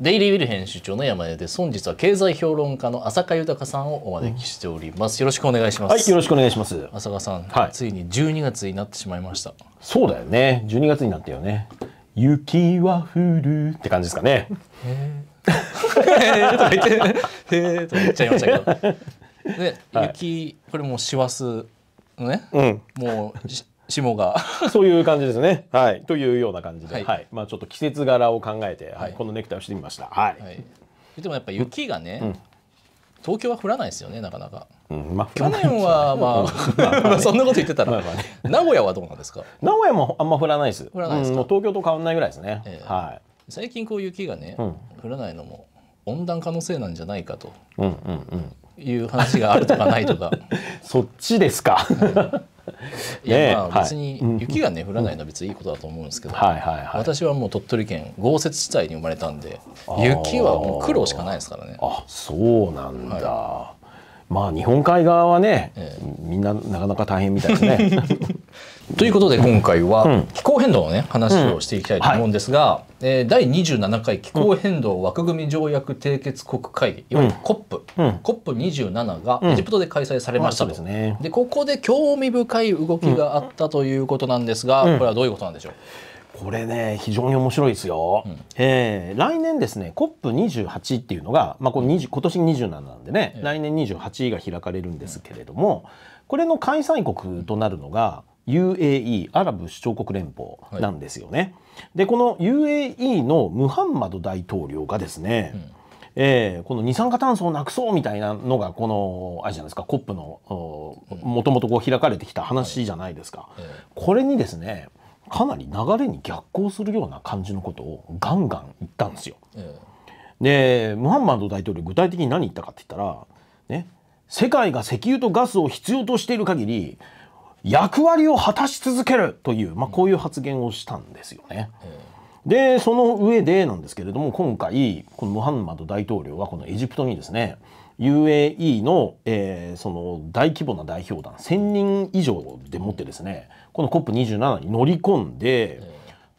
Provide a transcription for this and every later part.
デイリー・ウィル編集長の山根で本日は経済評論家の浅香豊さんをお招きしております。よろしくお願いします。はい、よろしくお願いします。浅香さん、はい、ついに12月になってしまいました。そうだよね。12月になったよね。雪は降るって感じですかね。へえ。とか言って、へえとか言っちゃいましたけど。で、雪、はい、これも師走のね、うん、もう霜がそういう感じですね。はい、というような感じで、はい、まあ、ちょっと季節柄を考えて、はい、このネクタイをしてみました。はい。はい、でもやっぱ雪がね、東京は降らないですよね、なかなか。うん去年は、まあ、そんなこと言ってたら、名古屋はどうなんですか。名古屋もあんま降らないです。降らないです、う東京と変わらないぐらいですね。えー、はい。最近こう雪がね、降らないのも温暖化のせいなんじゃないかと。いう話があるとかないとか。そっちですか。いやまあ別に雪がね降らないのは別にいいことだと思うんですけど、私はもう鳥取県豪雪地帯に生まれたんで雪はもう苦労しかないですからねあそうなんだ、はい、まあ日本海側はね、ええ、みんななかなか大変みたいですね ということで今回は気候変動のね話をしていきたいと思うんですが、うんはいえー、第27回気候変動枠組み条約締結国会議、いわゆる COP、うん、COP27 がエジプトで開催されましたと、うんね、でここで興味深い動きがあったということなんですが、うん、これはどういうことなんでしょうこれね非常に面白いですよ、うん、えー、来年ですね COP28 っていうのが、まあ、この20今年27なんでね、えー、来年28が開かれるんですけれども、これの開催国となるのが UAE アラブ首長国連邦なんですよね。はい、でこの UAE のムハンマド大統領がですね、うんえー、この二酸化炭素をなくそうみたいなのがこのあれじゃないですか COP のもともと開かれてきた話じゃないですか、はい、これにですねかなり流れに逆行するような感じのことをガンガン言ったんですよ。でムハンマド大統領具体的に何言ったかって言ったら、ね、世界が石油とガスを必要としている限り役割を果たし続けるという、まあ、こういう発言をしたんですよね。でその上でなんですけれども今回このムハンマド大統領はこのエジプトにですね UAE の,、えー、その大規模な代表団1,000人以上でもってですねこの COP27 に乗り込んで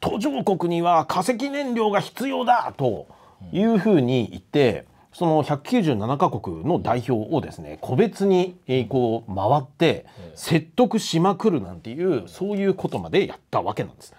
途上国には化石燃料が必要だというふうに言ってその197カ国の代表をですね個別にこう回って説得しまくるなんていうそういうことまでやったわけなんです。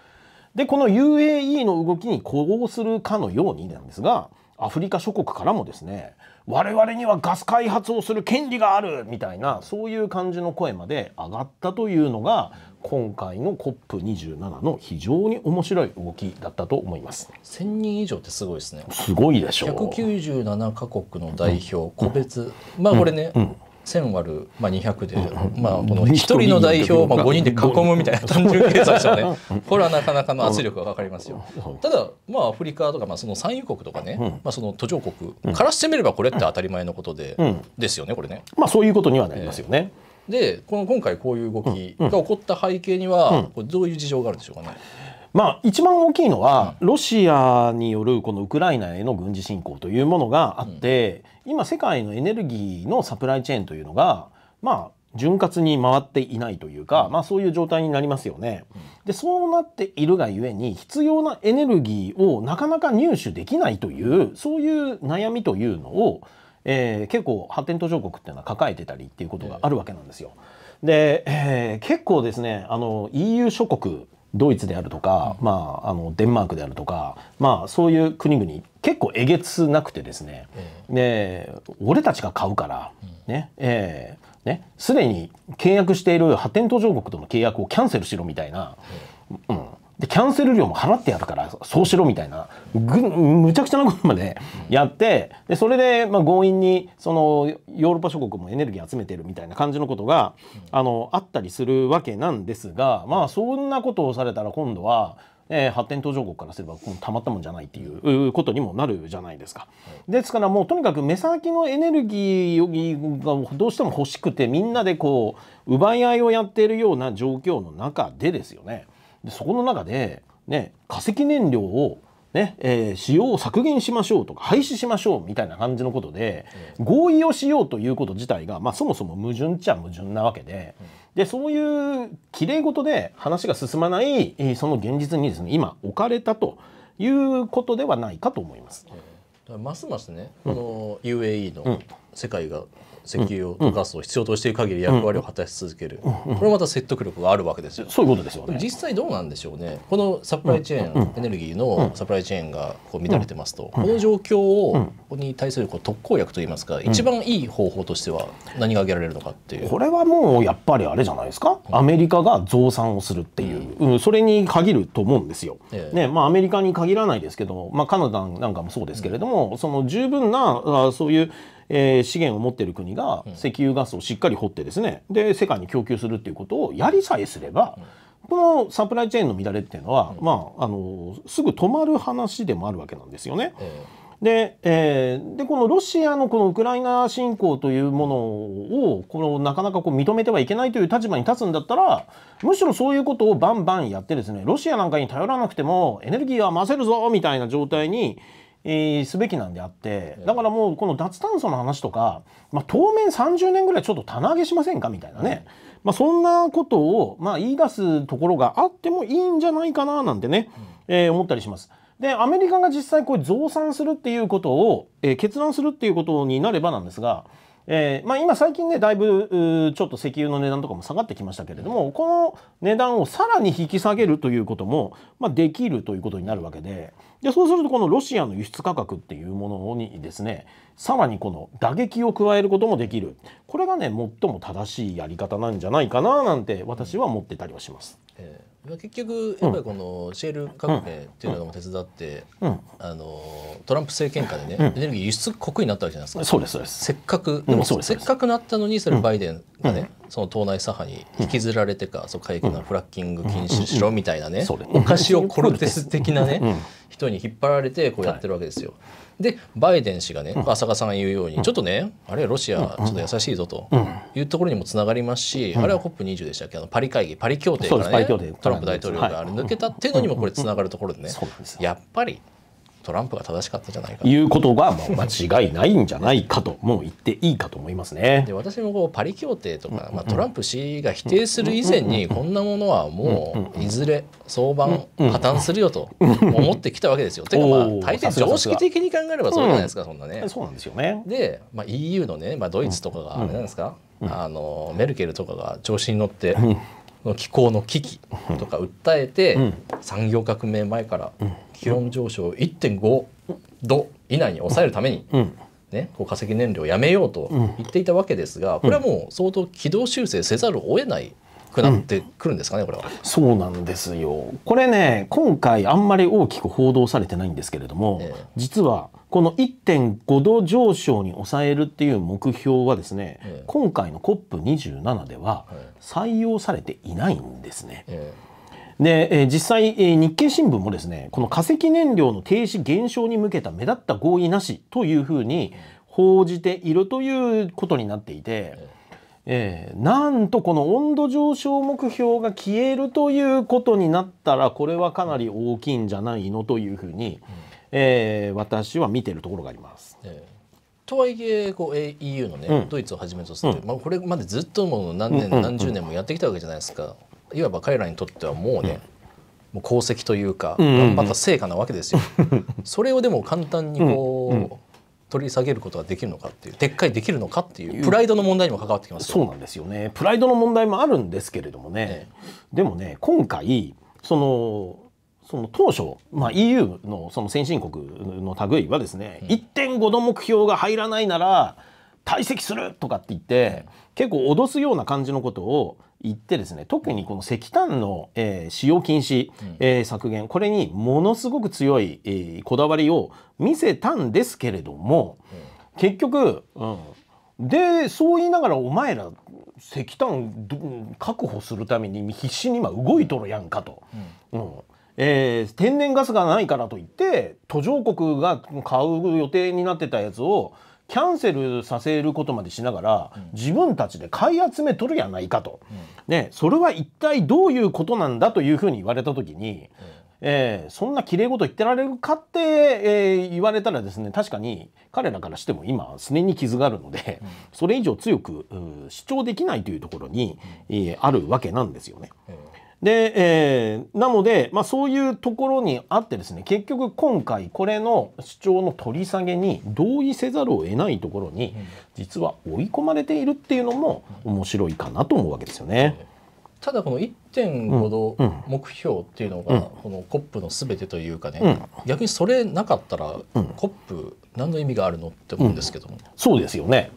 でこの UAE の動きに呼応するかのようになんですがアフリカ諸国からもですね我々にはガス開発をする権利があるみたいなそういう感じの声まで上がったというのが今回の COP27 の非常に面白い動きだったと思います1000人以上ってすごいですねすごいでしょう197カ国の代表、うん、個別、まあこれね、うん1 0 0割る、まあ、200で、まあ、この一人の代表まあ五人で囲むみたいな単純計算ですよねこれはなかなかの圧力がかかりますよただまあアフリカとかまあその産油国とかね、まあ、その途上国からしてみればこれって当たり前のことで、ですよねこれね、まあそういうことにはなりますよね、えーでこの今回こういう動きが起こった背景には、うん、どういう事情があるんでしょうかね。まあ、一番大きいのは、ロシアによるこのウクライナへの軍事侵攻というものがあって、今世界のエネルギーのサプライチェーンというのが、まあ、潤滑に回っていないというか、まあ、そういう状態になりますよね。でそうなっているがゆえに必要なエネルギーをなかなか入手できないというそういう悩みというのをえー、結構発展途上国っていうのは抱えてたりっていうことがあるわけなんですよ。で、えー、結構ですねあの EU 諸国ドイツであるとか、うん、まあ、あのデンマークであるとか、まあ、そういう国々結構えげつなくてですね、えー、で俺たちが買うからね、うん、えーね、すでに契約している発展途上国との契約をキャンセルしろみたいな、うん、でキャンセル料も払ってやるからそうしろみたいなぐむちゃくちゃなことまでやってでそれでまあ強引にそのヨーロッパ諸国もエネルギー集めてるみたいな感じのことがあのあったりするわけなんですがまあそんなことをされたら今度は。えー、発展途上国からすればたまったもんじゃないっていうことにもなるじゃないですか。ですからもうとにかく目先のエネルギーがどうしても欲しくてみんなでこう奪い合いをやっているような状況の中でですよね。でそこの中で、ね、化石燃料をねえー、使用を削減しましょうとか廃止しましょうみたいな感じのことで、うん、合意をしようということ自体が、まあ、そもそも矛盾っちゃ矛盾なわけでうん、でそういうきれい事で話が進まない、えー、その現実にですね今置かれたということではないかと思います。うん、ますますねこの UAE の世界が石油を、ガスを必要としている限り役割を果たし続ける、これまた説得力があるわけですよ。そういうことですよね。実際どうなんでしょうね。このサプライチェーン、エネルギーのサプライチェーンがこう乱れてますと、この状況を、ここに対するこう特効薬といいますか、一番いい方法としては何が挙げられるのかっていう。これはもうやっぱりあれじゃないですか。アメリカが増産をするっていう、うん、それに限ると思うんですよ。ね、まあアメリカに限らないですけど、まあカナダなんかもそうですけれども、その十分なあそういうえー、資源を持っている国が石油ガスをしっかり掘ってですね、で世界に供給するっていうことをやりさえすれば、このサプライチェーンの乱れっていうのは、まあ、あのすぐ止まる話でもあるわけなんですよね。で,、えー、でこのロシアのこのウクライナ侵攻というものをこのなかなかこう認めてはいけないという立場に立つんだったらむしろそういうことをバンバンやってですねロシアなんかに頼らなくてもエネルギーは増せるぞみたいな状態にえー、すべきなんであってだからもうこの脱炭素の話とか、まあ、当面30年ぐらいちょっと棚上げしませんかみたいなね、まあ、そんなことを、まあ、言い出すところがあってもいいんじゃないかななんてね、えー、思ったりします。でアメリカが実際こう増産するっていうことを、えー、決断するっていうことになればなんですがえーまあ、今最近ねだいぶちょっと石油の値段とかも下がってきましたけれどもこの値段をさらに引き下げるということも、まあ、できるということになるわけででそうするとこのロシアの輸出価格っていうものにですねさらにこの打撃を加えることもできるこれがね最も正しいやり方なんじゃないかななんて私は思ってたりはします。えー結局やっぱりこのシェール革命っていうのも手伝って、うん、あのトランプ政権下でね、うん、エネルギー輸出国になったわけじゃないですかそうですせっかくでも、せっかくなったのにそれバイデンがね、その党内左派に引きずられてか、そう過激フラッキング禁止しろみたいなね、お菓子をコルテス的なね、人に引っ張られてこうやってるわけですよ。はいでバイデン氏がね、まあ、浅賀さんが言うように、ちょっとねあれロシアちょっと優しいぞというところにもつながりますし、あれは COP20 でしたっけあのパリ会議パリ協定からねトランプ大統領が抜けたっていうのにもこれつながるところでね、やっぱりトランプが正しかったじゃないかということが、まあ、間違いないんじゃないかともう言っていいかと思いますね。で私もこうパリ協定とか、まあ、トランプ氏が否定する以前にこんなものはもういずれ相場破綻するよと思ってきたわけですよ。ていうかまあ大抵常識的に考えればそうじゃないですか、そんなね。そうなんですよねで、まあ、EU のね、まあ、ドイツとかがあれなんですか、あのメルケルとかが調子に乗っての気候の危機とか訴えて、うん、産業革命前から気温上昇1.5度以内に抑えるために、ね、こう化石燃料をやめようと言っていたわけですがこれはもう相当軌道修正せざるを得ないくなってくるんですかね、うん、これは。そうなんですよ。これね、今回あんまり大きく報道されてないんですけれども、えー、実はこの1.5度上昇に抑えるっていう目標はですね、えー、今回の COP27 では採用されていないんですね。えーで、えー、実際、えー、日経新聞もですねこの化石燃料の停止減少に向けた目立った合意なしというふうに報じているということになっていて。えー、なんとこの温度上昇目標が消えるということになったらこれはかなり大きいんじゃないのというふうに、うん、えー、私は見てるところがあります。えーとはいえこう EU のね、うん、ドイツをはじめとする、うん、まあ、これまでずっともう何年、何十年もやってきたわけじゃないですかいわば彼らにとってはもうね、もう功績というか頑張った成果なわけですよ。それをでも簡単にこ取り下げることができるのかっていう撤回できるのかっていうプライドの問題にも関わってきますそうなんですよねプライドの問題もあるんですけれどもね、えでもね今回そのその当初、まあ、EU のその先進国の類はですね、うん、1.5度目標が入らないなら退席するとかって言って結構脅すような感じのことを言ってですね特にこの石炭の、えー、使用禁止、えー、削減これにものすごく強い、えー、こだわりを見せたんですけれども、結局、うん、でそう言いながらお前ら石炭確保するために必死に今動いとるやんかと。うん、うんえー、天然ガスがないからといって途上国が買う予定になってたやつをキャンセルさせることまでしながら、自分たちで買い集めとるやないかと、ね、それは一体どういうことなんだというふうに言われた時に、えー、そんなきれい事言ってられるかって、えー、言われたらですね確かに彼らからしても今すねに傷があるので、うん、それ以上強く主張できないというところに、うん、えー、あるわけなんですよね。うんで、えー、なので、まあ、そういうところにあってですね結局今回これの主張の取り下げに同意せざるを得ないところに実は追い込まれているっていうのも面白いかなと思うわけですよね。ただこの1.5度目標っていうのが、このコップのすべてというかね、逆にそれなかったら、コップ何の意味があるのって思うんですけども、そうですよね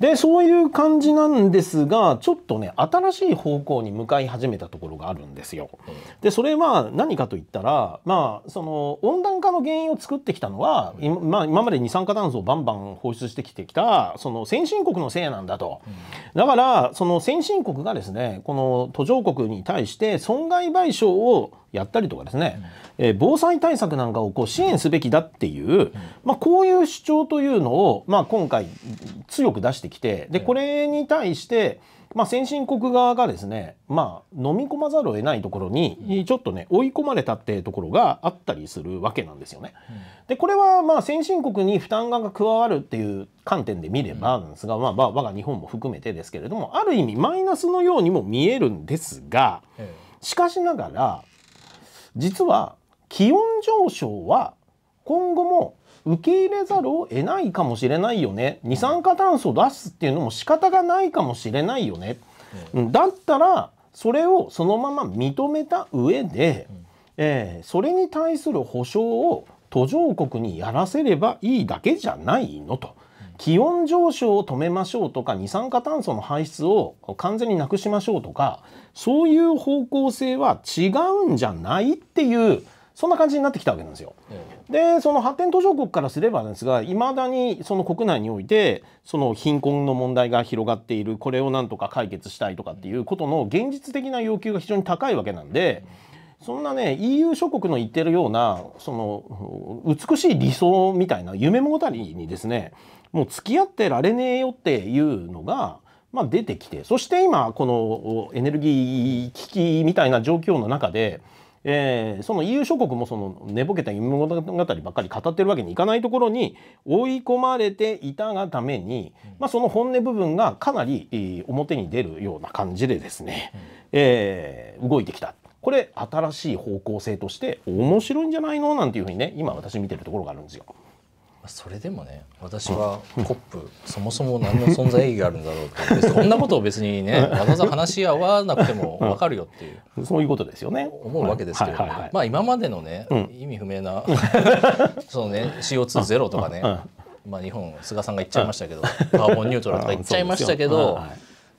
でそういう感じなんですがちょっとね新しい方向に向かい始めたところがあるんですよ。でそれは何かといったらまあその温暖化の原因を作ってきたのは、うん、まあ、今まで二酸化炭素をバンバン放出してきてきたその先進国のせいなんだと。だからその先進国がですねこの途上国に対対して損害賠償をやったりとかですね、うん、えー、防災対策なんかをこう支援すべきだっていう、うん、まあ、こういう主張というのを、まあ、今回強く出してきてでこれに対して、うんまあ、先進国側がですね、まあ、飲み込まざるを得ないところにちょっとね追い込まれたっていうところがあったりするわけなんですよね。でこれはまあ先進国に負担が加わるっていう観点で見ればなんですが、まあ、我が日本も含めてですけれどもある意味マイナスのようにも見えるんですがしかしながら実は気温上昇は今後も受け入れざるを得ないかもしれないよね二酸化炭素を出すっていうのも仕方がないかもしれないよね、うん、だったらそれをそのまま認めた上で、うん、えー、それに対する保償を途上国にやらせればいいだけじゃないのと。気温上昇を止めましょうとか二酸化炭素の排出を完全になくしましょうとかそういう方向性は違うんじゃないっていうそんな感じになってきたわけなんですよ。でその発展途上国からすればですがいまだにその国内においてその貧困の問題が広がっているこれをなんとか解決したいとかっていうことの現実的な要求が非常に高いわけなんで。そんなね EU 諸国の言ってるようなその美しい理想みたいな夢物語にですねもう付き合ってられねえよっていうのが、まあ、出てきてそして今このエネルギー危機みたいな状況の中でえー、その EU 諸国もその寝ぼけた夢物語ばっかり語ってるわけにいかないところに追い込まれていたがために、まあ、その本音部分がかなり表に出るような感じでですね、えー、動いてきた。これ新しい方向性として面白いんじゃないのなんていうふうにね今私見てるところがあるんですよ。それでもね私はコップ、そもそも何の存在意義があるんだろうってそんなことを別にね わざわざ話し合わなくても分かるよっていう、そういうことですよね思うわけですけど、はいはいはい、まあ今までのね、うん、意味不明な そのね CO2 ゼロとかね、まあ、日本菅さんが言っちゃいましたけどカーボンニュートラルとか言っちゃいましたけど、あ、はい、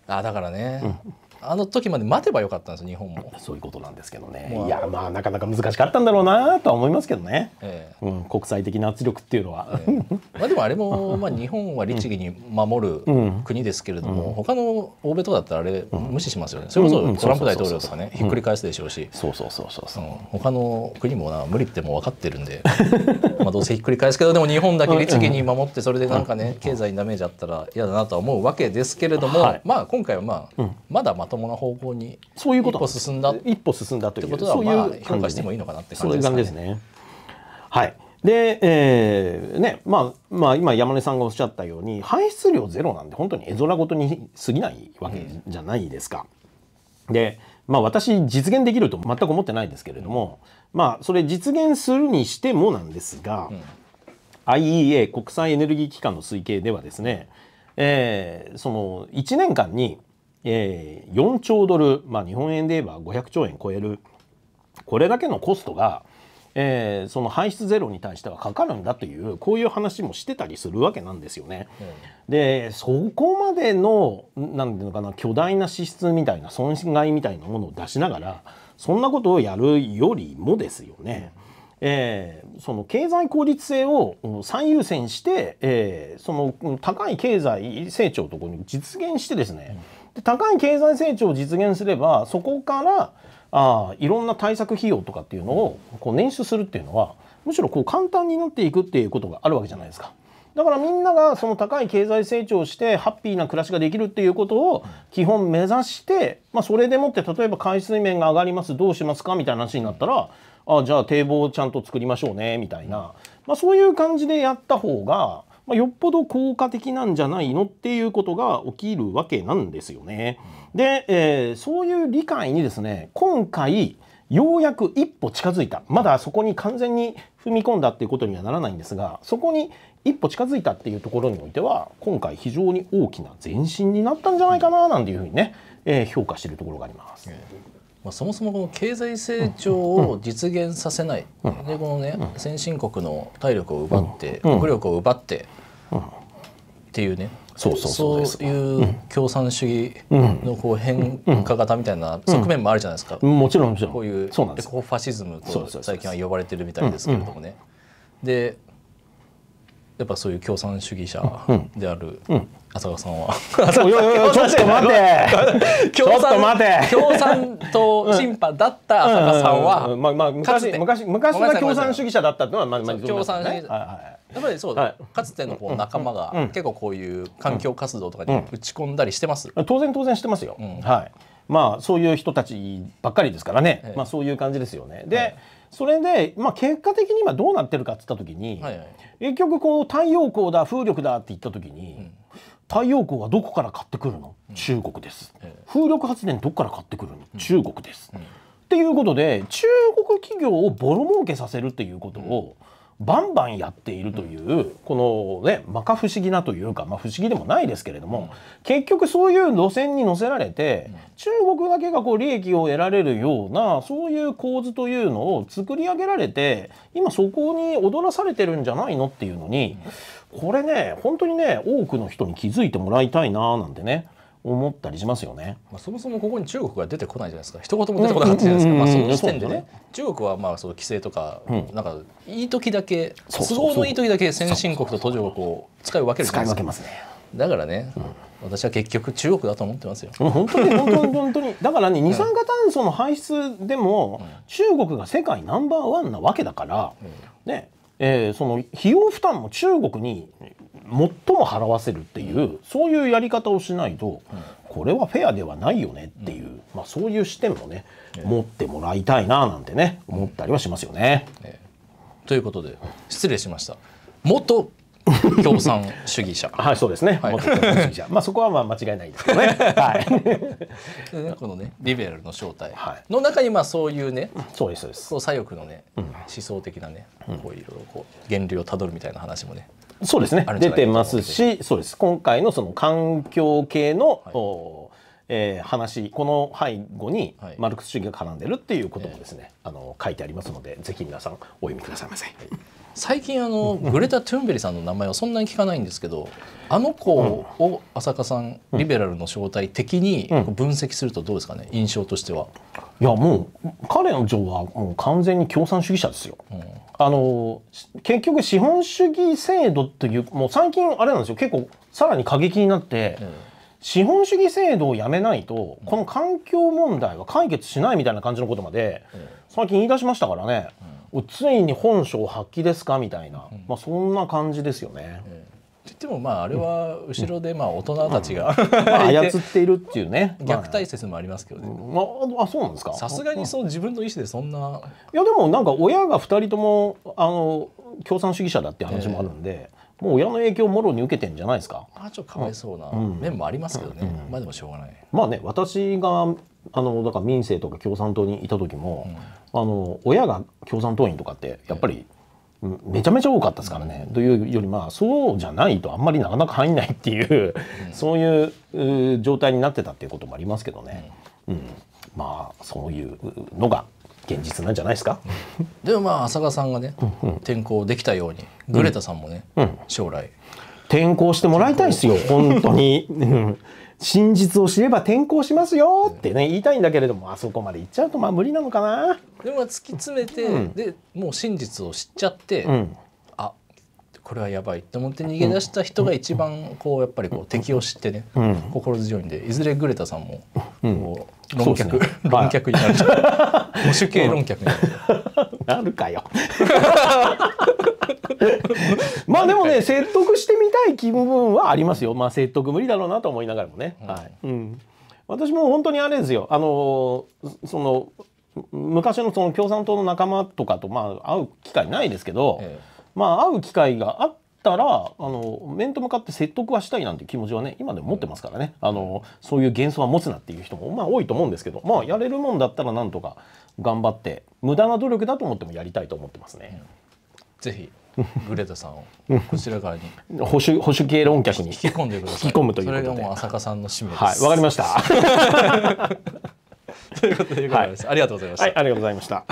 あだからね、うんあの時まで待てばよかったんです日本もそういうことなんですけどね、まあ、いやまあなかなか難しかったんだろうなとは思いますけどね、えー、うん、国際的な圧力っていうのは、えー、まあ、でもあれも、まあ、日本は律儀に守る 国ですけれども、うん、他の欧米とかだったらあれ無視しますよね、うん、それこそトランプ大統領とかね、ひっくり返すでしょうし、そうそうそうそうそう、うん、他の国もな無理っても分かってるんで まあどうせひっくり返すけどでも日本だけ律儀に守ってそれでなんかね経済にダメージあったら嫌だなとは思うわけですけれども、はい、まあ今回はまあ、まだまたともな方向にそういうこと一歩進んだ一歩進んだということは、そういう評価してもいいのかなって感じですね。ですねはい。で、えー、ね、まあ、まあ、今山根さんがおっしゃったように、排出量ゼロなんて本当に絵空ごとに過ぎないわけじゃないですか。で、まあ私、実現できると全く思ってないですけれども、まあ、それ実現するにしてもなんですが、うん、IEA、国際エネルギー機関の推計ではですね、えー、その1年間に、えー、4兆ドル、まあ、日本円で言えば500兆円超えるこれだけのコストが、えー、その排出ゼロに対してはかかるんだというこういう話もしてたりするわけなんですよね。うん、でそこまでの何ていうのかな巨大な支出みたいな損害みたいなものを出しながらそんなことをやるよりもですよね。うんえー、その経済効率性を最優先して、えー、その高い経済成長とこに実現してですね、うんで高い経済成長を実現すればそこからあいろんな対策費用とかっていうのをこう捻出するっていうのはむしろこう簡単になっていくっていうことがあるわけじゃないですか。だからみんながその高い経済成長をしてハッピーな暮らしができるっていうことを基本目指して、まあ、それでもって例えば海水面が上がりますどうしますかみたいな話になったらあじゃあ堤防をちゃんと作りましょうねみたいな、まあ、そういう感じでやった方がまあ、よっぽど効果的なんじゃないのっていうことが起きるわけなんですよね。で、えー、そういう理解にですね今回ようやく一歩近づいたまだそこに完全に踏み込んだっていうことにはならないんですがそこに一歩近づいたっていうところにおいては今回非常に大きな前進になったんじゃないかななんていうふうにね、えー、評価してるところがあります。まあ、そもそもこの経済成長を実現させない、でこのね先進国の体力を奪って、国力を奪って、っていうねそうそういう共産主義のこう変化型みたいな側面もあるじゃないですか、もちろんもちろんこういうエコファシズムと最近は呼ばれてるみたいですけれどもね。でやっぱそういう共産主義者である浅川さんは、うんうん、ちょっと待てちょっと待て共産党審判だった浅川さんは、うん、まあまあ昔昔昔が共産主義者だったのはまあまあ、共産主義者、はいはいやっぱりそう、はい、かつてのこう仲間が結構こういう環境活動とかに打ち込んだりしてます、当然当然してますよ、はいまあそういう人たちばっかりですからね、ええ、まあそういう感じですよねで、それで、まあ、結果的に今どうなってるかっつった時に、はいはい、結局こう太陽光だ風力だって言った時に、うん、太陽光はどこから買ってくるの、うん、中国です、ええ、風力発電どこから買ってくるの、うん、中国です、っていうことで中国企業をボロ儲けさせるっていうことを、うんバンバンやっているという、このね摩訶不思議なというか、まあ、不思議でもないですけれども、結局そういう路線に乗せられて、中国だけがこう利益を得られるようなそういう構図というのを作り上げられて今そこに踊らされてるんじゃないのっていうのに、これね本当にね多くの人に気づいてもらいたいななんてね思ったりしますよね。まあ、そもそもここに中国が出てこないじゃないですか。一言も出てこなかったじゃないですか。まあ、その時点でね、中国はまあ、その規制とか、なんか、いい時だけ、都合のいい時だけ、先進国と途上国を使い分けるじゃないですか。使すね。だからね、私は結局中国だと思ってますよ。本当に本当に本当に。だからね、二酸化炭素の排出でも、中国が世界ナンバーワンなわけだから、ね、えー、その費用負担も中国に最も払わせるっていう、そういうやり方をしないと、これはフェアではないよねっていう、まあ、そういう視点もね、持ってもらいたいななんてね思ったりはしますよね。ということで失礼しました。と共産主義者 はいそうですね、はい、共産主義者まあそこはまあ間違いないですけどね はい このねリベラルの正体の中にまあそういうねそうですそうですこう左翼のね、うん、思想的なねこういろいろこう源流をたどるみたいな話もねそうですね出てますしそうです今回のその環境系の、はいえー、話この背後にマルクス主義が絡んでるっていうこともですね、はい、あの書いてありますので、ぜひ皆さんお読みくださいませ。はい最近あのグレタ・トゥンベリさんの名前はそんなに聞かないんですけどあの子を浅香さん、リベラルの正体的に分析するとどうですかね印象としては。いやもう彼の情はもう完全に共産主義者ですよ。うん、あの結局資本主義制度っていうもう最近あれなんですよ結構さらに過激になって。うん資本主義制度をやめないとこの環境問題は解決しないみたいな感じのことまで最近言い出しましたからね、うん、ついに本性発揮ですかみたいな、まあ、そんな感じですよね。えー言ってもまああれは後ろでまあ大人たちが、操っているっていうね虐待説もありますけどね、ああそうなんですかさすがにそう自分の意思でそんないやでもなんか親が2人ともあの共産主義者だって話もあるんで、えーもう親の影響をもろに受けてんじゃないですか。まあちょっとかわいそうな面もありますけどね、うんうん、まあでもしょうがない。まあね私があのだから民生とか共産党にいた時も、うん、あの親が共産党員とかってやっぱり、めちゃめちゃ多かったですからね、というよりまあそうじゃないとあんまりなかなか入んないっていう、そういうう状態になってたっていうこともありますけどね、うんまあそういうのが現実なんじゃないですか でもまあ浅賀さんがね、転校できたようにグレタさんもね、うん、将来転校してもらいたいですよ本当に 真実を知れば転校しますよってね言いたいんだけれどもあそこまで行っちゃうとまあ無理なのかなでも突き詰めて、うん、でもう真実を知っちゃって、うん、これはやばいと思って逃げ出した人が一番こうやっぱりこう敵を知ってね、心強いんでいずれグレタさんもこう論客、論客になる 保守系論客になる。なるかよ。まあでもね説得してみたい気分はありますよ。まあ説得無理だろうなと思いながらもね。はい。うん。私も本当にあれですよ。あのその昔のその共産党の仲間とかとまあ会う機会ないですけど。ええまあ、会う機会があったらあの面と向かって説得はしたいなんて気持ちはね今でも持ってますからねあのそういう幻想は持つなっていう人もまあ多いと思うんですけど、まあ、やれるもんだったらなんとか頑張って無駄な努力だと思ってもやりたいと思ってますね。ぜひグレタさんをこちら側に保守保守系論客に引き込んでください。引き込むということで。それがもう浅香さんの使命です。はい、わかりました。ということで、はい、ありがとうございました。はい、ありがとうございました。